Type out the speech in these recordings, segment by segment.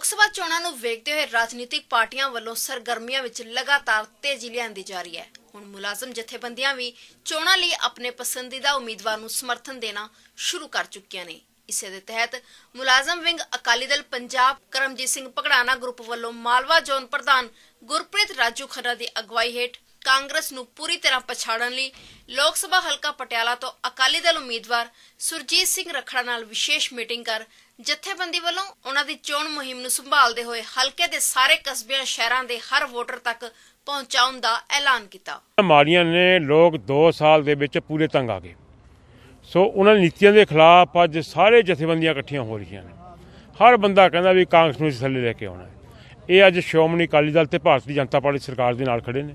ਲੋਕ ਸਭਾ ਚੋਣਾਂ ਨੂੰ ਵੇਖਦੇ ਹੋਏ ਰਾਜਨੀਤਿਕ ਪਾਰਟੀਆਂ ਵੱਲੋਂ ਸਰਗਰਮੀਆਂ ਵਿੱਚ ਲਗਾਤਾਰ ਤੇਜ਼ੀ ਲਿਆਂਦੀ ਜਾ ਰਹੀ ਹੈ ਹੁਣ ਮੁਲਾਜ਼ਮ ਜਥੇਬੰਦੀਆਂ ਵੀ ਚੋਣਾਂ ਲਈ ਆਪਣੇ ਪਸੰਦੀਦਾ ਉਮੀਦਵਾਰ ਨੂੰ ਸਮਰਥਨ ਦੇਣਾ ਸ਼ੁਰੂ ਕਰ ਚੁੱਕੀਆਂ ਨੇ ਇਸੇ ਦੇ ਤਹਿਤ ਮੁਲਾਜ਼ਮ ਵਿੰਗ ਅਕਾਲੀ ਦਲ ਪੰਜਾਬ ਕਰਮਜੀਤ ਸਿੰਘ ਪਕੜਾਣਾ ਗਰੁੱਪ ਵੱਲੋਂ ਮਾਲਵਾ ਜ਼ੋਨ ਪ੍ਰਧਾਨ ਗੁਰਪ੍ਰੀਤ ਰਾਜੂ ਖੰਨਾ ਦੀ ਅਗਵਾਈ ਹੇਠ ਕਾਂਗਰਸ ਨੂੰ ਪੂਰੀ ਤਰ੍ਹਾਂ ਪਛਾੜਨ ਲਈ ਲੋਕ ਸਭਾ ਹਲਕਾ ਪਟਿਆਲਾ ਤੋਂ ਅਕਾਲੀ ਦਲ ਉਮੀਦਵਾਰ ਸੁਰਜੀਤ ਸਿੰਘ ਰਖੜਾ ਨਾਲ ਵਿਸ਼ੇਸ਼ ਮੀਟਿੰਗ ਕਰ ਜਥੇਬੰਦੀ ਵੱਲੋਂ ਉਹਨਾਂ ਦੀ ਚੋਣ ਮੁਹਿੰਮ ਨੂੰ ਸੰਭਾਲਦੇ ਹੋਏ ਹਲਕੇ ਦੇ ਸਾਰੇ ਕਸਬਿਆਂ ਸ਼ਹਿਰਾਂ ਦੇ ਹਰ ਵੋਟਰ ਤੱਕ ਪਹੁੰਚਾਉਣ ਦਾ ਐਲਾਨ ਕੀਤਾ ਮਾੜੀਆਂ ਨੇ ਲੋਕ 2 ਸਾਲ ਦੇ ਵਿੱਚ ਪੂਰੇ ਤੰਗ ਆ ਗਏ ਸੋ ਉਹਨਾਂ ਨੀਤੀਆਂ ਦੇ ਖਿਲਾਫ ਅੱਜ ਸਾਰੇ ਜਥੇਬੰਦੀਆਂ ਇਕੱਠੀਆਂ ਹੋ ਰਹੀਆਂ ਨੇ ਹਰ ਬੰਦਾ ਕਹਿੰਦਾ ਵੀ ਕਾਂਗਰਸ ਨੂੰ ਥੱਲੇ ਲੈ ਕੇ ਆਉਣਾ ਇਹ ਅੱਜ ਸ਼ੋਮਣੀ ਅਕਾਲੀ ਦਲ ਤੇ ਭਾਰਤੀ ਜਨਤਾ ਪਾਰਟੀ ਸਰਕਾਰ ਦੇ ਨਾਲ ਖੜੇ ਨੇ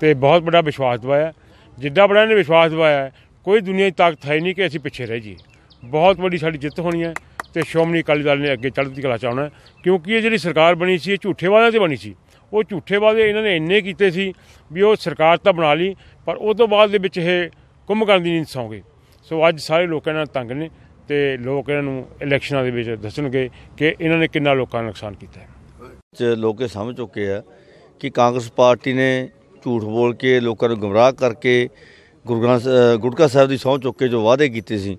ਤੇ ਬਹੁਤ ਵੱਡਾ ਵਿਸ਼ਵਾਸ ਦਵਾਇਆ ਜਿੱਡਾ ਬੜਾ ਨੇ ਵਿਸ਼ਵਾਸ ਦਵਾਇਆ ਕੋਈ ਦੁਨੀਆ ਦੀ ਤਾਕਤ ਹੈ ਨਹੀਂ ਕਿ ਅਸੀਂ ਪਿੱਛੇ ਰਹਿ ਜਾਈਏ ਬਹੁਤ ਵੱਡੀ ਸਾਡੀ ਜਿੱਤ ਹੋਣੀ ਹੈ ਤੇ ਸ਼ੋਮਨੀ ਅਕਾਲੀ ਦਲ ਨੇ ਅੱਗੇ ਚੜ੍ਹਦੀ ਕਲਾ ਚਾਉਣਾ ਕਿਉਂਕਿ ਇਹ ਜਿਹੜੀ ਸਰਕਾਰ ਬਣੀ ਸੀ ਇਹ ਝੂਠੇ ਵਾਲਿਆਂ ਤੇ ਬਣੀ ਸੀ ਉਹ ਝੂਠੇ ਵਾਅਦੇ ਇਹਨਾਂ ਨੇ ਇੰਨੇ ਕੀਤੇ ਸੀ ਵੀ ਉਹ ਸਰਕਾਰ ਤਾਂ ਬਣਾ ਲਈ ਪਰ ਉਸ ਤੋਂ ਬਾਅਦ ਦੇ ਵਿੱਚ ਇਹ ਕੁੰਭਕਰਨ ਦੀ ਨਹੀਂ ਸੌਂਗੇ ਸੋ ਅੱਜ ਸਾਰੇ ਲੋਕਾਂ ਨਾਲ ਤੰਗ ਨੇ ਤੇ ਲੋਕ ਇਹਨਾਂ ਨੂੰ ਇਲੈਕਸ਼ਨਾਂ ਦੇ ਵਿੱਚ ਦੱਸਣਗੇ ਕਿ ਇਹਨਾਂ ਨੇ ਕਿੰਨਾ ਲੋਕਾਂ ਨੂੰ ਨੁਕਸਾਨ ਕੀਤਾ ਹੈ ਲੋਕੇ ਸਮਝ ਚੁੱਕੇ ਆ ਕਿ ਕਾਂਗਰਸ ਪਾਰਟੀ ਨੇ ਝੂਠ ਬੋਲ ਕੇ ਲੋਕਾਂ ਨੂੰ ਗੁੰਮਰਾਹ ਕਰਕੇ ਗੁਰੂ ਗ੍ਰੰਥ ਸਾਹਿਬ ਦੀ ਸੌਂ ਚੁੱਕ ਕੇ ਜੋ ਵਾਅਦੇ ਕੀਤੇ ਸੀ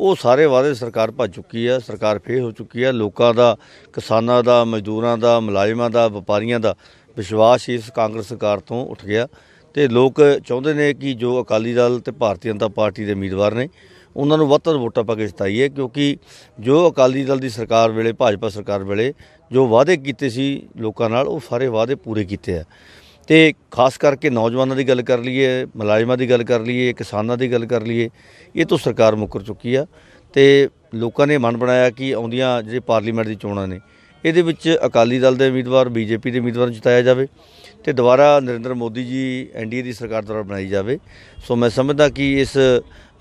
ਉਹ ਸਾਰੇ ਵਾਅਦੇ ਸਰਕਾਰ ਭੱਜ ਚੁੱਕੀ ਆ ਸਰਕਾਰ ਫੇਲ ਹੋ ਚੁੱਕੀ ਆ ਲੋਕਾਂ ਦਾ ਕਿਸਾਨਾਂ ਦਾ ਮਜ਼ਦੂਰਾਂ ਦਾ ਮਲਾਜਮਾਂ ਦਾ ਵਪਾਰੀਆਂ ਦਾ ਵਿਸ਼ਵਾਸ ਇਸ ਕਾਂਗਰਸ ਸਰਕਾਰ ਤੋਂ ਉੱਠ ਗਿਆ ਤੇ ਲੋਕ ਚਾਹੁੰਦੇ ਨੇ ਕਿ ਜੋ ਅਕਾਲੀ ਦਲ ਤੇ ਭਾਰਤੀ ਜਨਤਾ ਪਾਰਟੀ ਦੇ ਉਮੀਦਵਾਰ ਨੇ ਉਹਨਾਂ ਨੂੰ ਵੱਧ ਤੋਂ ਵੋਟਾਂ ਪਾ ਕੇ ਜਿਤਾਈਏ ਕਿਉਂਕਿ ਜੋ ਅਕਾਲੀ ਦਲ ਦੀ ਸਰਕਾਰ ਵੇਲੇ ਭਾਜਪਾ ਸਰਕਾਰ ਵੇਲੇ ਜੋ ਵਾਅਦੇ ਕੀਤੇ ਸੀ ਲੋਕਾਂ ਨਾਲ ਉਹ ਸਾਰੇ ਵਾਅਦੇ ਪੂਰੇ ਕੀਤੇ ਆ ਤੇ ਖਾਸ ਕਰਕੇ ਨੌਜਵਾਨਾਂ ਦੀ ਗੱਲ ਕਰ ਲਈਏ ਮਲਾਜਮਾਂ ਦੀ ਗੱਲ ਕਰ ਲਈਏ ਕਿਸਾਨਾਂ ਦੀ ਗੱਲ ਕਰ ਲਈਏ ਇਹ ਤੋਂ ਸਰਕਾਰ ਮੁੱਕਰ ਚੁੱਕੀ ਆ ਤੇ ਲੋਕਾਂ ਨੇ ਮਨ ਬਣਾਇਆ ਕਿ ਆਉਂਦੀਆਂ ਜਿਹੜੇ ਪਾਰਲੀਮੈਂਟ ਦੀ ਚੋਣਾਂ ਨੇ ਇਹਦੇ ਵਿੱਚ ਅਕਾਲੀ ਦਲ ਦੇ ਉਮੀਦਵਾਰ ਬੀਜੇਪੀ ਦੇ ਉਮੀਦਵਾਰ ਜਿਤਾਇਆ ਜਾਵੇ ਤੇ ਦੁਬਾਰਾ ਨਰਿੰਦਰ ਮੋਦੀ ਜੀ ਐਨਡੀਏ ਦੀ ਸਰਕਾਰ ਦੁਆਰਾ ਬਣਾਈ ਜਾਵੇ ਸੋ ਮੈਂ ਸਮਝਦਾ ਕਿ ਇਸ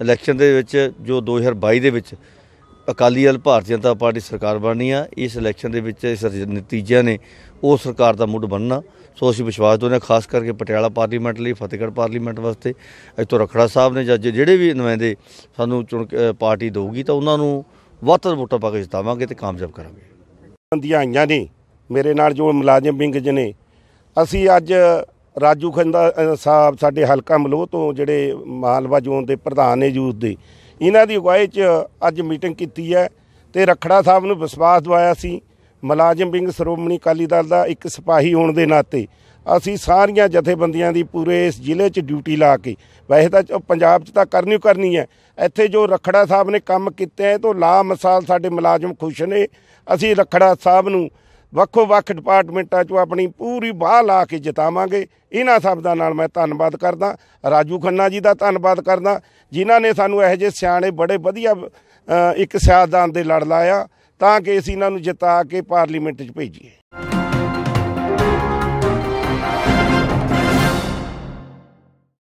ਇਲੈਕਸ਼ਨ ਦੇ ਵਿੱਚ ਜੋ 2022 ਦੇ ਵਿੱਚ ਅਕਾਲੀ ਦਲ ਭਾਰਤੀ ਜਨਤਾ ਪਾਰਟੀ ਸਰਕਾਰ ਬਣਨੀ ਆ ਇਸ ਇਲੈਕਸ਼ਨ ਦੇ ਵਿੱਚ ਇਸ ਨਤੀਜਿਆਂ ਨੇ ਉਹ ਸਰਕਾਰ ਦਾ ਮੁੱਢ ਬਣਨਾ ਸੋ ਅਸੀਂ ਵਿਸ਼ਵਾਸ ਦੋਨੇ ਖਾਸ ਕਰਕੇ ਪਟਿਆਲਾ ਪਾਰਲੀਮੈਂਟ ਲਈ ਫਤਿਹਗੜ੍ਹ ਪਾਰਲੀਮੈਂਟ ਵਾਸਤੇ ਇਤੋਂ ਰਖੜਾ ਸਾਹਿਬ ਨੇ ਜੱਜ ਜਿਹੜੇ ਵੀ ਨੁਮਾਇੰਦੇ ਸਾਨੂੰ ਚੁਣ ਪਾਰਟੀ ਦੇਊਗੀ ਤਾਂ ਉਹਨਾਂ ਨੂੰ ਵੱਧ ਵੋਟਾਂ ਪਾ ਕੇ ਜਿਤਾਵਾਂਗੇ ਤੇ ਕਾਮਯਾਬ ਕਰਾਂਗੇ ਬੰਦੀਆਂ ਆਈਆਂ ਨੇ ਮੇਰੇ ਨਾਲ ਜੋ ਮੁਲਾਜ਼ਮ ਵਿੰਗ ਜੀ ਨੇ ਅਸੀਂ ਅੱਜ ਰਾਜੂ ਖੰਦਾ ਸਾਹਿਬ ਸਾਡੇ ਹਲਕਾ ਮਲੋਹ ਤੋਂ ਜਿਹੜੇ ਮਾਲਵਾ ਜੋਨ ਦੇ ਪ੍ਰਧਾਨ ਨੇ ਜੂਸ ਦੇ ਇਹਨਾਂ ਦੀ ਅਗਵਾਈ 'ਚ ਅੱਜ ਮੀਟਿੰਗ ਕੀਤੀ ਹੈ ਤੇ ਰਖੜਾ ਸਾਹਿਬ ਨੂੰ ਵਿਸ਼ਵਾਸ ਦਵਾਇਆ ਸੀ ਮਲਾਜਮ ਬਿੰਗ ਸਰੋਮਣੀ ਅਕਾਲੀ ਦਲ ਦਾ ਇੱਕ ਸਿਪਾਹੀ ਹੋਣ ਦੇ ਨਾਤੇ ਅਸੀਂ ਸਾਰੀਆਂ ਜਥੇਬੰਦੀਆਂ ਦੀ ਪੂਰੇ ਇਸ ਜ਼ਿਲ੍ਹੇ 'ਚ ਡਿਊਟੀ ਲਾ ਕੇ ਵੈਸੇ ਤਾਂ ਪੰਜਾਬ 'ਚ ਤਾਂ ਕਰਨੀ ਹੀ ਕਰਨੀ ਹੈ ਇੱਥੇ ਜੋ ਰਖੜਾ ਸਾਹਿਬ ਨੇ ਕੰਮ ਕੀਤੇ ਹੈ ਤੋਂ ਲਾ ਮਿਸਾਲ ਸਾਡੇ ਮਲਾਜਮ ਖੁਸ਼ ਨੇ ਅਸੀਂ ਰਖੜਾ ਸਾਹਿਬ ਨੂੰ ਵੱਖੋ-ਵੱਖ ਡਿਪਾਰਟਮੈਂਟਾਂ 'ਚੋਂ ਆਪਣੀ ਪੂਰੀ ਬਾਹ ਲਾ ਕੇ ਜਿਤਾਵਾਂਗੇ ਇਹਨਾਂ ਸ਼ਬਦਾਂ ਨਾਲ ਮੈਂ ਧੰਨਵਾਦ ਕਰਦਾ ਰਾਜੂ ਖੰਨਾ ਜੀ ਦਾ ਧੰਨਵਾਦ ਕਰਦਾ ਜਿਨ੍ਹਾਂ ਨੇ ਸਾਨੂੰ ਇਹੋ ਜਿਹੇ ਸਿਆਣੇ ਬੜੇ ਵਧੀਆ ਇੱਕ ਸਿਆਸਤਦਾਨ ਦੇ ਲੜ ਲਾਇਆ ਤਾਂ ਕਿ ਅਸੀਂ ਇਹਨਾਂ ਨੂੰ ਜਿਤਾ ਕੇ ਪਾਰਲੀਮੈਂਟ 'ਚ ਭੇਜੀਏ